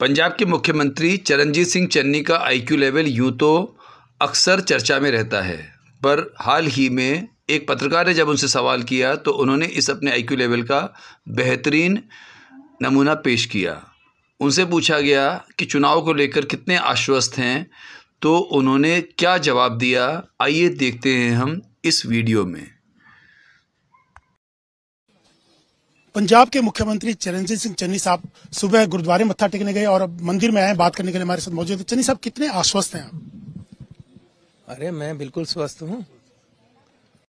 पंजाब के मुख्यमंत्री चरणजीत सिंह चन्नी का आईक्यू लेवल यूँ तो अक्सर चर्चा में रहता है पर हाल ही में एक पत्रकार ने जब उनसे सवाल किया तो उन्होंने इस अपने आईक्यू लेवल का बेहतरीन नमूना पेश किया उनसे पूछा गया कि चुनाव को लेकर कितने आश्वस्त हैं तो उन्होंने क्या जवाब दिया आइए देखते हैं हम इस वीडियो में पंजाब के मुख्यमंत्री चरणजीत सिंह चन्नी साहब सुबह गुरुद्वारे मत्था टेकने गए और अब मंदिर में आए बात करने के लिए हमारे साथ मौजूद है चन्नी साहब कितने आश्वस्त हैं आप अरे मैं बिल्कुल स्वस्थ हूँ